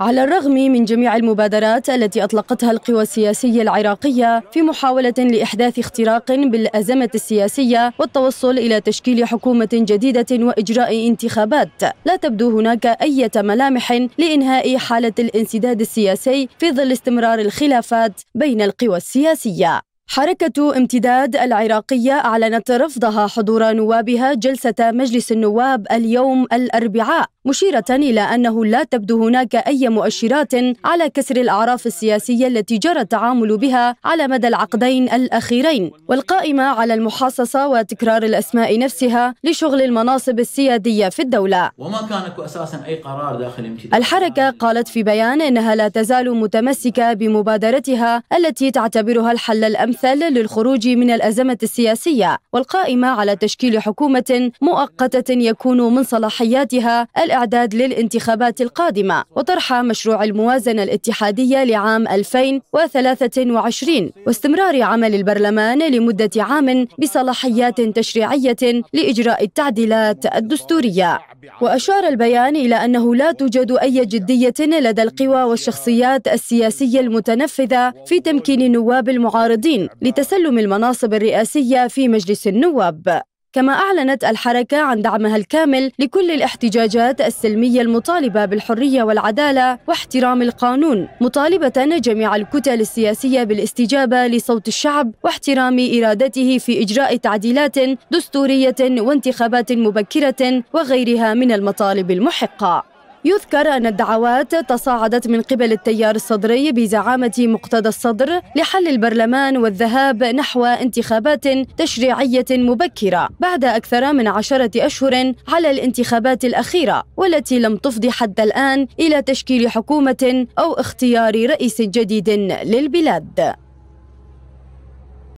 على الرغم من جميع المبادرات التي أطلقتها القوى السياسية العراقية في محاولة لإحداث اختراق بالأزمة السياسية والتوصل إلى تشكيل حكومة جديدة وإجراء انتخابات لا تبدو هناك أي ملامح لإنهاء حالة الانسداد السياسي في ظل استمرار الخلافات بين القوى السياسية حركة امتداد العراقية أعلنت رفضها حضور نوابها جلسة مجلس النواب اليوم الأربعاء مشيرة إلى أنه لا تبدو هناك أي مؤشرات على كسر الأعراف السياسية التي جرى التعامل بها على مدى العقدين الأخيرين والقائمة على المحاصصة وتكرار الأسماء نفسها لشغل المناصب السيادية في الدولة وما كان أساسا أي قرار داخل امتداد الحركة قالت في بيان أنها لا تزال متمسكة بمبادرتها التي تعتبرها الحل الأمثل للخروج من الأزمة السياسية والقائمة على تشكيل حكومة مؤقتة يكون من صلاحياتها الإعلام الإعداد للانتخابات القادمة وطرح مشروع الموازنة الاتحادية لعام 2023 واستمرار عمل البرلمان لمدة عام بصلاحيات تشريعية لإجراء التعديلات الدستورية وأشار البيان إلى أنه لا توجد أي جدية لدى القوى والشخصيات السياسية المتنفذة في تمكين نواب المعارضين لتسلم المناصب الرئاسية في مجلس النواب كما أعلنت الحركة عن دعمها الكامل لكل الاحتجاجات السلمية المطالبة بالحرية والعدالة واحترام القانون مطالبة جميع الكتل السياسية بالاستجابة لصوت الشعب واحترام إرادته في إجراء تعديلات دستورية وانتخابات مبكرة وغيرها من المطالب المحقة يذكر أن الدعوات تصاعدت من قبل التيار الصدري بزعامة مقتدى الصدر لحل البرلمان والذهاب نحو انتخابات تشريعية مبكرة بعد أكثر من عشرة أشهر على الانتخابات الأخيرة والتي لم تفضي حتى الآن إلى تشكيل حكومة أو اختيار رئيس جديد للبلاد